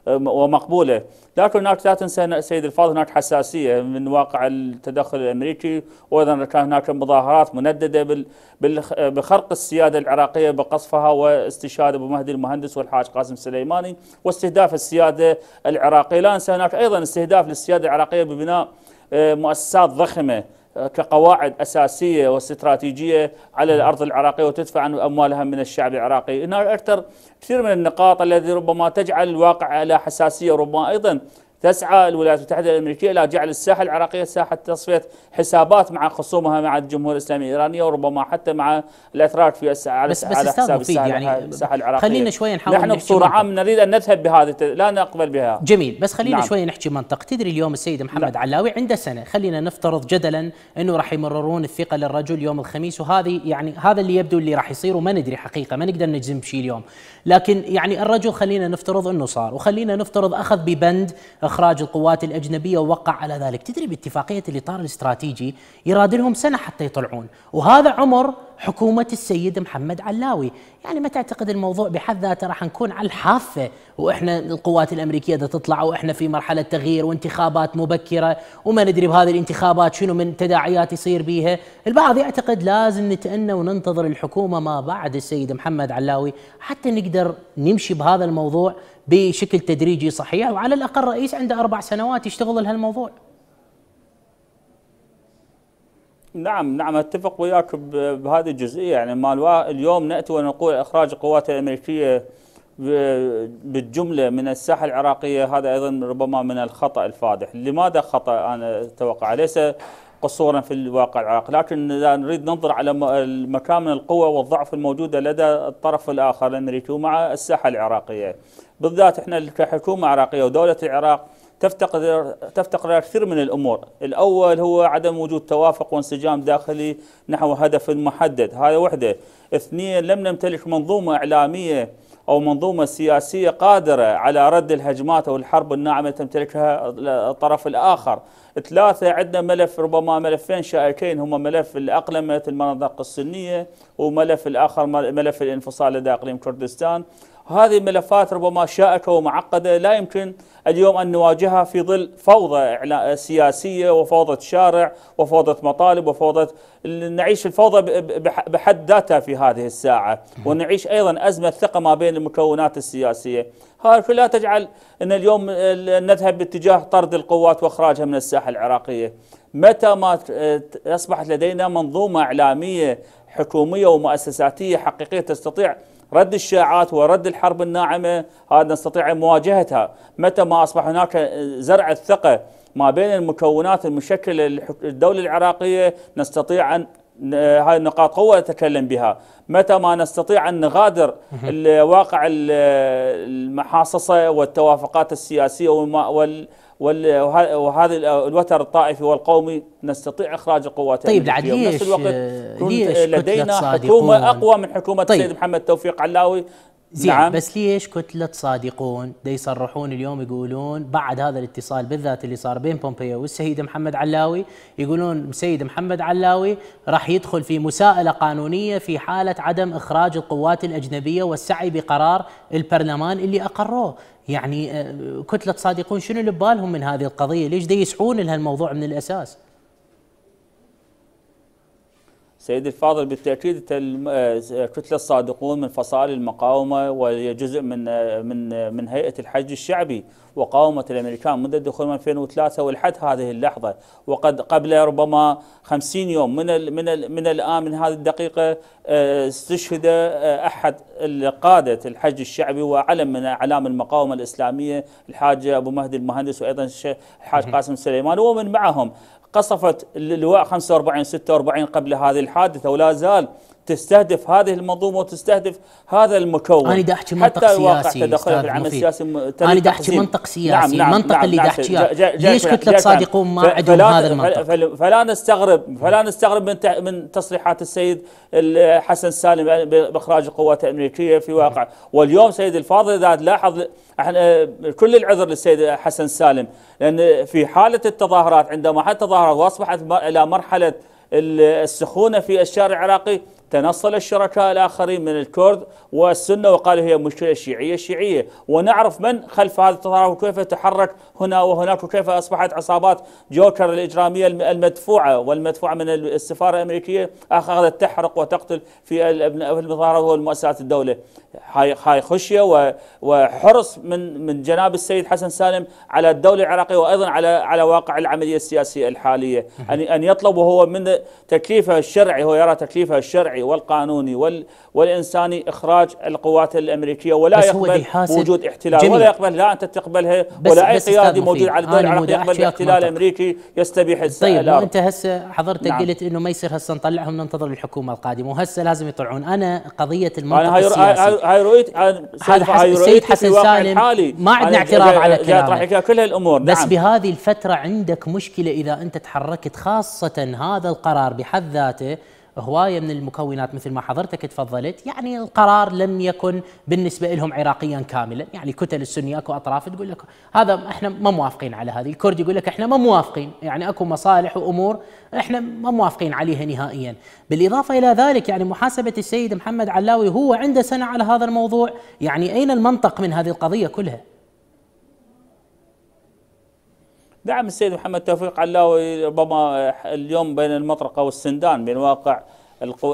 ومقبولة لكن هناك لا تنسى سيد الفاضل هناك حساسية من واقع التدخل الأمريكي وأيضا كان هناك مظاهرات منددة بخرق السيادة العراقية بقصفها واستشهاد أبو مهدي المهندس والحاج قاسم سليماني واستهداف السيادة العراقية لا ننسى هناك أيضا استهداف للسيادة العراقية ببناء آه، مؤسسات ضخمة كقواعد اساسيه واستراتيجيه على الارض العراقيه وتدفع عن اموالها من الشعب العراقي، هنا اكثر كثير من النقاط التي ربما تجعل الواقع على حساسيه ربما ايضا تسعى الولايات المتحدة الأمريكية إلى جعل الساحة العراقية ساحة تصفية حسابات مع خصومها مع الجمهور الاسلامي الإيرانية وربما حتى مع الأتراك في الساحه على, بس بس على حساب الساحة, يعني الساحة العراقية خلينا شوية نحاول نحن بصورة عامة نريد أن نذهب بهذه لا نقبل بها جميل بس خلينا نعم. شوية نحكي منطق تدري اليوم السيد نعم. محمد لا. علاوي عنده سنة خلينا نفترض جدلا أنه راح يمررون الثقة للرجل يوم الخميس وهذه يعني هذا اللي يبدو اللي راح يصير وما ندري حقيقة ما نقدر نجزم بشيء اليوم لكن يعني الرجل خلينا نفترض أنه صار وخلينا نفترض أخذ ببند اخراج القوات الاجنبيه ووقع على ذلك تدري باتفاقيه الاطار الاستراتيجي يراد لهم سنه حتى يطلعون وهذا عمر حكومة السيد محمد علاوي يعني ما تعتقد الموضوع بحد ذاته راح نكون على الحافة وإحنا القوات الأمريكية دا تطلع وإحنا في مرحلة تغيير وانتخابات مبكرة وما ندري بهذه الانتخابات شنو من تداعيات يصير بيها البعض يعتقد لازم نتأنى وننتظر الحكومة ما بعد السيد محمد علاوي حتى نقدر نمشي بهذا الموضوع بشكل تدريجي صحيح وعلى الأقل رئيس عنده أربع سنوات يشتغل لهالموضوع نعم نعم اتفق وياك بهذه الجزئيه يعني ما اليوم ناتي ونقول اخراج القوات الامريكيه بالجمله من الساحه العراقيه هذا ايضا ربما من الخطا الفادح، لماذا خطا انا اتوقع؟ ليس قصورا في الواقع العراقي، لكن اذا نريد ننظر على المكان من القوه والضعف الموجوده لدى الطرف الاخر الامريكي ومع الساحه العراقيه. بالذات احنا كحكومه عراقيه ودوله العراق تفتقر تفتقر كثير من الامور، الاول هو عدم وجود توافق وانسجام داخلي نحو هدف محدد، هذا وحده، اثنين لم نمتلك منظومه اعلاميه او منظومه سياسيه قادره على رد الهجمات او الحرب الناعمه تمتلكها الطرف الاخر. ثلاثه عندنا ملف ربما ملفين شائكين هما ملف الاقلمه المناطق السنيه وملف الاخر ملف الانفصال لدى اقليم كردستان. هذه الملفات ربما شائكة ومعقدة لا يمكن اليوم أن نواجهها في ظل فوضى سياسية وفوضى شارع وفوضى مطالب وفوضى نعيش الفوضى بحد ذاتها في هذه الساعة ونعيش أيضا أزمة ثقة ما بين المكونات السياسية هذا لا تجعل أن اليوم نذهب باتجاه طرد القوات وإخراجها من الساحة العراقية متى ما أصبحت لدينا منظومة إعلامية حكومية ومؤسساتية حقيقية تستطيع رد الشائعات ورد الحرب الناعمة هذا نستطيع مواجهتها متى ما أصبح هناك زرع الثقة ما بين المكونات المشكلة للدولة العراقية نستطيع أن هاي نقاط قوة نتكلم بها متى ما نستطيع أن نغادر واقع المحاصصة والتوافقات السياسية وهذا الوتر الطائفي والقومي نستطيع اخراج القوات طيب لعد ليش نفس الوقت ليش لدينا حكومه اقوى من حكومه طيب السيد محمد توفيق علاوي زين نعم. بس ليش كتلة صادقون دي يصرحون اليوم يقولون بعد هذا الاتصال بالذات اللي صار بين بومبيو والسيد محمد علاوي يقولون السيد محمد علاوي راح يدخل في مساءلة قانونية في حالة عدم إخراج القوات الأجنبية والسعي بقرار البرلمان اللي أقروه يعني آه، كتله صادقون شنو اللي ببالهم من هذه القضيه؟ ليش دا يسعون لهالموضوع من الاساس؟ سيدي الفاضل بالتاكيد آه، كتله الصادقون من فصائل المقاومه وجزء من آه، من آه، من هيئه الحج الشعبي وقاومت الامريكان منذ دخول 2003 ولحد هذه اللحظه وقد قبل ربما 50 يوم من الـ من الـ من الان من هذه الدقيقه استشهد احد قاده الحج الشعبي وعلم من اعلام المقاومه الاسلاميه الحاج ابو مهدي المهندس وايضا الحاج قاسم سليمان ومن معهم قصفت اللواء 45 46 قبل هذه الحادثه ولا زال تستهدف هذه المنظومه وتستهدف هذا المكون انا دا احكي منطق حتى الواقع سياسي في العمل انا دا احكي منطق نعم، سياسي نعم المنطق نعم اللي دا نعم، احكيه ليش كتله صادقون ما عندهم هذا المنطق فلا نستغرب فلا نستغرب من من تصريحات السيد حسن سالم باخراج القوات الامريكيه في واقع واليوم سيد الفاضل اذا تلاحظ احنا كل العذر للسيد حسن سالم لان في حاله التظاهرات عندما حتى تظاهرات واصبحت الى مرحله السخونه في الشارع العراقي تنصل الشركاء الآخرين من الكرد والسنة وقالوا هي مشكلة شيعية شيعية ونعرف من خلف هذا التطرف وكيف تحرك هنا وهناك وكيف أصبحت عصابات جوكر الإجرامية المدفوعة والمدفوعة من السفارة الأمريكية أخذت تحرق وتقتل في المظاهرات والمؤسسات الدولة هاي خشية وحرص من من جناب السيد حسن سالم على الدولة العراقية وأيضا على على واقع العملية السياسية الحالية أن أن يطلب وهو من تكليفه الشرعي هو يرى تكليفه الشرعي الشرعي والقانوني وال والإنساني إخراج القوات الأمريكية ولا يقبل وجود احتلال جميل. ولا يقبل لا أنت تقبلها ولا أي قيادي موجود على الدول العربية يقبل احتلال أمريكي يستبيح طيب أنت هسه حضرتك نعم. قلت أنه ما يصير هسه نطلعهم ننتظر الحكومة القادمة وهسه لازم يطلعون أنا قضية المنطقة السياسية هاي رؤيتي هذا السيد حسن سالم ما عندنا اعتراض على كلامه كل هالأمور بس نعم. بهذه الفترة عندك مشكلة إذا أنت تحركت خاصة هذا القرار بحد ذاته هوايه من المكونات مثل ما حضرتك تفضلت يعني القرار لم يكن بالنسبه لهم عراقيا كاملا يعني كتل السنيه اكو اطراف تقول لك هذا احنا ما موافقين على هذه الكرد يقول لك احنا ما موافقين يعني اكو مصالح وامور احنا ما موافقين عليها نهائيا بالاضافه الى ذلك يعني محاسبه السيد محمد علاوي هو عنده سنه على هذا الموضوع يعني اين المنطق من هذه القضيه كلها دعم السيد محمد توفيق علاوي ربما اليوم بين المطرقه والسندان بين واقع القو...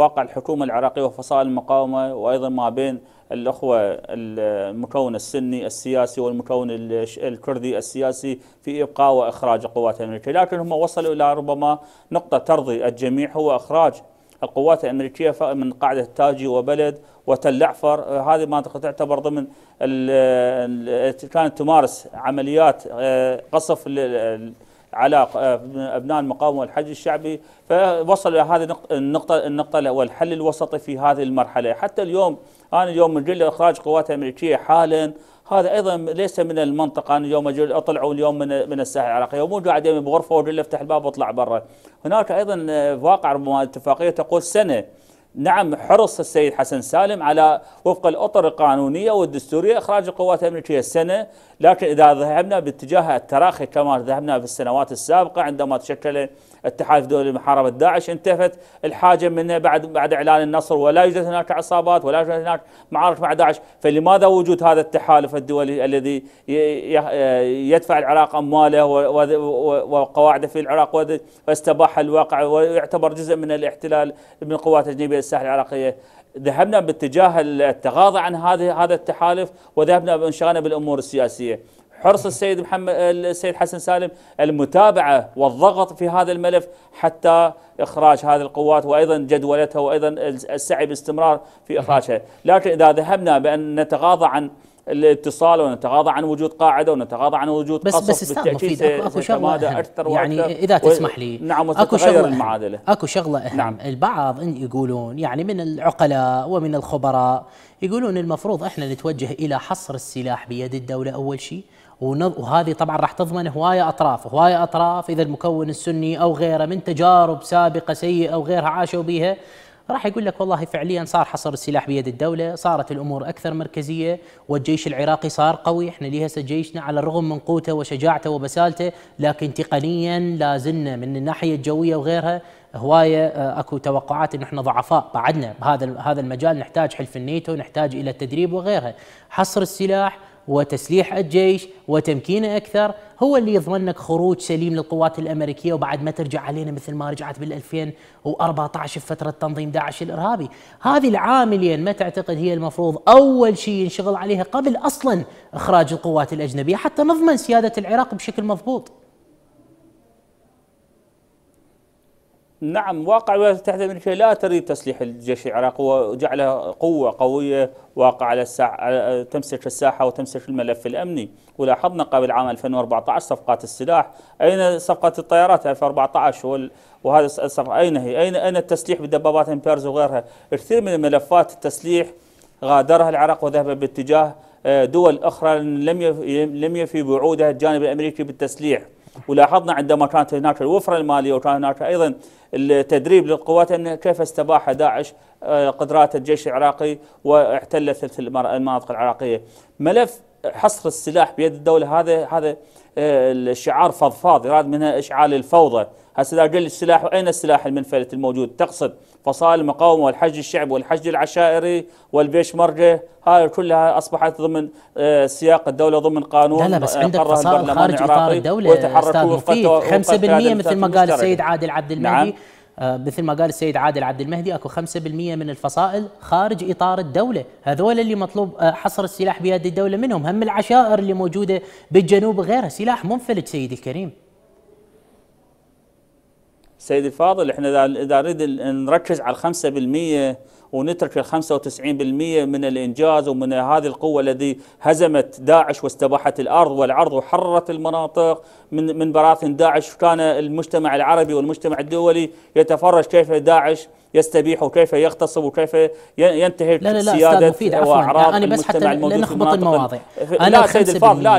واقع الحكومه العراقيه وفصائل المقاومه وايضا ما بين الاخوه المكون السني السياسي والمكون الكردي السياسي في ابقاء واخراج القوات الامريكيه، لكن هم وصلوا الى ربما نقطه ترضي الجميع هو اخراج القوات الامريكيه من قاعده تاجي وبلد وتل العفر آه، هذه المنطقة تعتبر ضمن كانت تمارس عمليات آه، قصف على آه، ابناء المقاومه والحج الشعبي فوصل الى هذه النقطه النقطه والحل الوسطي في هذه المرحله حتى اليوم انا اليوم من جل اخراج قوات امريكيه حالا هذا ايضا ليس من المنطقه انا اليوم اطلع اليوم من من الساحه العراقيه ومو قاعد بغرفه ولا افتح الباب واطلع برا هناك ايضا آه، واقع ربما اتفاقيه تقول سنه نعم حرص السيد حسن سالم على وفق الاطر القانونيه والدستوريه اخراج القوات الامريكيه السنه، لكن اذا ذهبنا باتجاه التراخي كما ذهبنا في السنوات السابقه عندما تشكل التحالف الدولي لمحاربه داعش انتفت الحاجه منه بعد بعد اعلان النصر ولا يوجد هناك عصابات ولا يوجد هناك معارك مع داعش فلماذا وجود هذا التحالف الدولي الذي يدفع العراق امواله وقواعده في العراق واستباح الواقع ويعتبر جزء من الاحتلال من القوات الاجنبيه للساحه العراقيه ذهبنا باتجاه التغاضي عن هذا هذا التحالف وذهبنا بانشغالنا بالامور السياسيه حرص السيد محمد السيد حسن سالم المتابعه والضغط في هذا الملف حتى اخراج هذه القوات وايضا جدولتها وايضا السعي باستمرار في اخراجها، لكن اذا ذهبنا بان نتغاضى عن الاتصال ونتغاضى عن وجود قاعده ونتغاضى عن وجود بس قصف بس بالتاكيد اكو, أكو شغله اكثر يعني اذا تسمح لي نعم اكو شغله المعادله اكو شغله اهم نعم. البعض يقولون يعني من العقلاء ومن الخبراء يقولون المفروض احنا نتوجه الى حصر السلاح بيد الدوله اول شيء وهذه طبعا راح تضمن هوايه اطراف، هوايه اطراف اذا المكون السني او غيره من تجارب سابقه سيئه او غيرها عاشوا بها راح يقول لك والله فعليا صار حصر السلاح بيد الدوله، صارت الامور اكثر مركزيه، والجيش العراقي صار قوي، احنا لهسه جيشنا على الرغم من قوته وشجاعته وبسالته، لكن تقنيا لازلنا من الناحيه الجويه وغيرها هوايه آه، اكو توقعات ان احنا ضعفاء بعدنا بهذا هذا المجال نحتاج حلف النيتو، نحتاج الى التدريب وغيرها. حصر السلاح وتسليح الجيش وتمكينه أكثر هو اللي يضمن لك خروج سليم للقوات الأمريكية وبعد ما ترجع علينا مثل ما رجعت بال2014 في فترة تنظيم داعش الإرهابي هذه العاملين ما تعتقد هي المفروض أول شيء ينشغل عليها قبل أصلا إخراج القوات الأجنبية حتى نضمن سيادة العراق بشكل مضبوط نعم واقع الولايات المتحده الامريكيه لا تريد تسليح الجيش العراقي وجعله قوه قويه واقع على الساحه تمسك الساحه وتمسك الملف الامني ولاحظنا قبل عام 2014 صفقات السلاح اين صفقات الطيارات 2014 وهذا الصفقه اين هي اين اين التسليح بالدبابات امبيرز وغيرها كثير من الملفات التسليح غادرها العراق وذهب باتجاه آه، دول اخرى لم لم يفي بوعودها الجانب الامريكي بالتسليح ولاحظنا عندما كانت هناك الوفره الماليه وكان هناك ايضا التدريب للقوات أن كيف استباح داعش آه، قدرات الجيش العراقي واحتل ثلث المناطق العراقية ملف حصر السلاح بيد الدولة هذا هذا آه، الشعار فضفاض يراد منها إشعال الفوضى هسه إذا قال السلاح وأين السلاح المنفلت الموجود تقصد فصائل المقاومه والحشد الشعبي والحشد العشائري والبيشمركه هاي كلها اصبحت ضمن آه، سياق الدوله ضمن قانون لا لا بس آه، عندك فصائل خارج اطار الدوله استاذ مفيد 5% مثل ما قال السيد عادل عبد المهدي نعم. آه، مثل ما قال السيد عادل عبد المهدي اكو 5% من الفصائل خارج اطار الدوله، هذول اللي مطلوب حصر السلاح بيد الدوله منهم، هم العشائر اللي موجوده بالجنوب وغيرها، سلاح منفلت سيدي الكريم. سيدي الفاضل احنا اذا نريد نركز على 5% ونترك ال 95% من الانجاز ومن هذه القوه الذي هزمت داعش واستباحت الارض والعرض وحررت المناطق من من براثن داعش كان المجتمع العربي والمجتمع الدولي يتفرج كيف داعش يستبيح وكيف يغتصب وكيف ينتهي لا لا لا سيادة مفيد عفوا انا بس حتى لنخبط المواضيع انا لا سيد الفاضل لا لا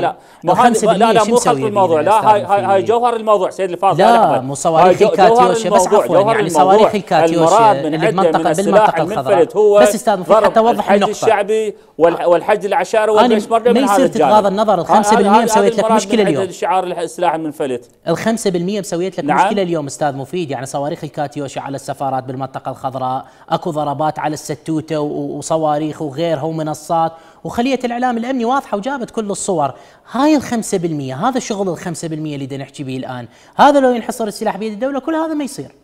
لا لا مو خلط الموضوع لا هاي هاي, هاي جوهر الموضوع سيد الفاضل لا مو صواريخ الكاتيوشا بس عفوا يعني صواريخ الكاتيوشا اللي المنطقه بالمنطقه الخضراء هو بس استاذ مفيد حتى اوضح النقطه الشعبي والحج العشائري والبشمرده ما يصير تتغاضى النظر ال 5% مسويت لك مشكله اليوم شعار السلاح المنفلت ال 5% مسويت لك نعم؟ مشكله اليوم استاذ مفيد يعني صواريخ الكاتيوشا على السفارات بالمنطقه الخضراء اكو ضربات على الستوته وصواريخ وغيرها ومنصات وخليه الاعلام الامني واضحه وجابت كل الصور هاي ال 5% هذا شغل ال 5% اللي نحكي به الان هذا لو ينحصر السلاح بيد الدوله كل هذا ما يصير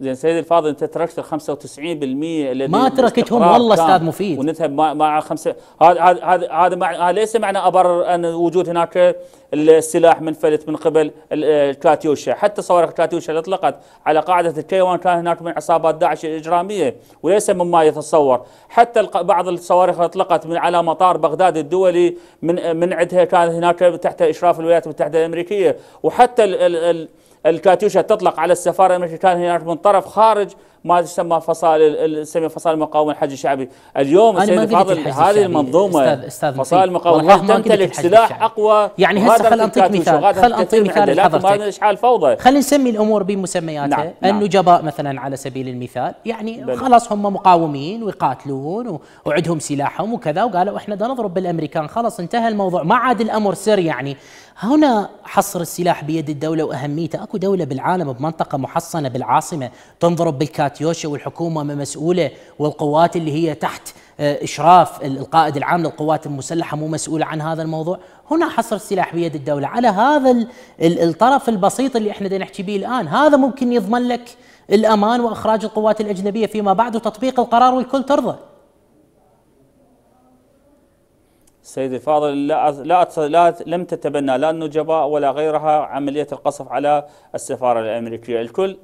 زين سيدي الفاضل انت تركت ال 95% الذين ما تركتهم والله استاذ مفيد ونذهب مع خمسه هذا هذا هذا مع... ليس معنى ابرر ان وجود هناك السلاح منفلت من قبل الكاتيوشا آه، حتى صواريخ كاتيوشا اللي اطلقت على قاعده الكيوان كان هناك من عصابات داعش الاجراميه وليس مما يتصور حتى بعض الصواريخ اللي اطلقت من على مطار بغداد الدولي من من عندها كانت هناك تحت اشراف الولايات المتحده الامريكيه وحتى ال ال ال الكاتيوشا تطلق على السفارة الأمريكية كان هناك من طرف خارج ما تسمى فصائل تسمي فصائل المقاومه الحج الشعبي اليوم السيد فاضل هذه المنظومه أستاذ أستاذ فصائل مقاومه تمتلك سلاح اقوى يعني هسه خل انطيك مثال خل انطيك مثال لحضرتك اشعال فوضى خلينا نسمي الامور بمسمياتها نعم،, نعم. النجباء مثلا على سبيل المثال يعني خلاص هم مقاومين ويقاتلون وعندهم سلاحهم وكذا وقالوا احنا بدنا نضرب بالامريكان خلاص انتهى الموضوع ما عاد الامر سر يعني هنا حصر السلاح بيد الدوله واهميته اكو دوله بالعالم بمنطقه محصنه بالعاصمه تنضرب بالكات يوشا والحكومه مسؤوله والقوات اللي هي تحت آه، اشراف القائد العام للقوات المسلحه مو مسؤوله عن هذا الموضوع، هنا حصر السلاح بيد الدوله على هذا الطرف البسيط اللي احنا نحكي به الان، هذا ممكن يضمن لك الامان واخراج القوات الاجنبيه فيما بعد وتطبيق القرار والكل ترضى. سيدي فاضل لا لا لا لم تتبنى لا النجباء ولا غيرها عمليه القصف على السفاره الامريكيه، الكل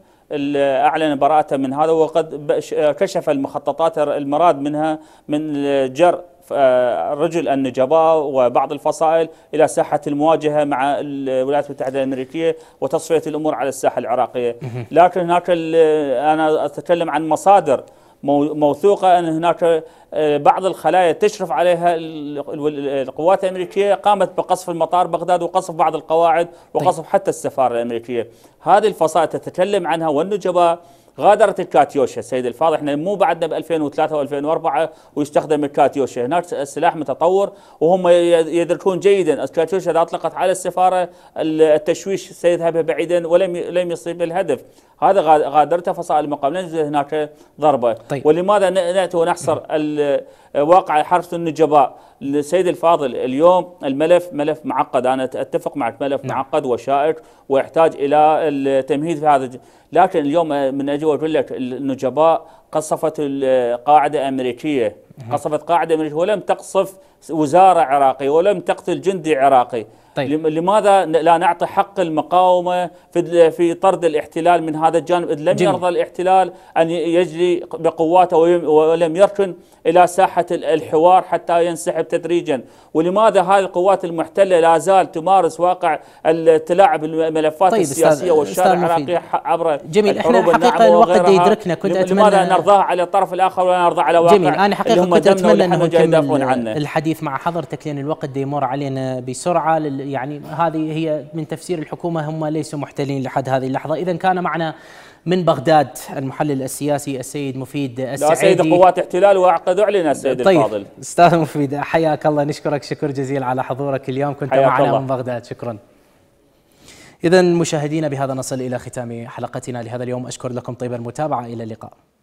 أعلن براءته من هذا وقد آه، كشف المخططات المراد منها من جر آه، رجل النجباء وبعض الفصائل الى ساحه المواجهه مع الولايات المتحده الامريكيه وتصفيه الامور على الساحه العراقيه، لكن هناك آه، انا اتكلم عن مصادر موثوقة أن هناك آه، بعض الخلايا تشرف عليها القوات الأمريكية قامت بقصف المطار بغداد وقصف بعض القواعد وقصف طيب. حتى السفارة الأمريكية هذه الفصائل تتكلم عنها والنجباء غادرت الكاتيوشا سيد الفاضل احنا مو بعدنا ب 2003 و2004 ويستخدم الكاتيوشا هناك السلاح متطور وهم يدركون جيدا الكاتيوشا اذا اطلقت على السفاره التشويش سيذهب بعيدا ولم لم يصيب الهدف هذا غادرته فصائل المقاومه لن هناك ضربه طيب. ولماذا ناتي ونحصر واقع حرس النجباء السيد الفاضل اليوم الملف ملف معقد أنا أتفق معك ملف نعم. معقد وشائك ويحتاج إلى التمهيد في هذا لكن اليوم من أجي أقول لك النجباء قصفت القاعدة الامريكيه نعم. قصفت قاعدة أمريكية ولم تقصف وزارة عراقي ولم تقتل جندي عراقي طيب. لماذا لا نعطي حق المقاومة في في طرد الاحتلال من هذا الجانب إذ لم يرضى الاحتلال أن يجري بقواته ولم يركن إلى ساحة الحوار حتى ينسحب تدريجا ولماذا هذه القوات المحتلة لا زال تمارس واقع التلاعب الملفات طيب السياسية والشارع العراقي عبر جميل احنا حقيقة الوقت يدركنا كنت أتمنى لماذا نرضاه على الطرف الآخر ولا نرضى على واقع جميل أنا حقيقة كنت أتمنى أن نكمل عنه. الحديث الحديث مع حضرتك لأن الوقت يمر علينا بسرعة يعني هذه هي من تفسير الحكومة هم ليسوا محتلين لحد هذه اللحظة إذا كان معنا من بغداد المحلل السياسي السيد مفيد السعيدي لا سيد قوات احتلال واعقد اعلن السيد طيب الفاضل استاذ مفيد حياك الله نشكرك شكر جزيل على حضورك اليوم كنت معنا الله. من بغداد شكرا إذا مشاهدينا بهذا نصل إلى ختام حلقتنا لهذا اليوم أشكر لكم طيب المتابعة إلى اللقاء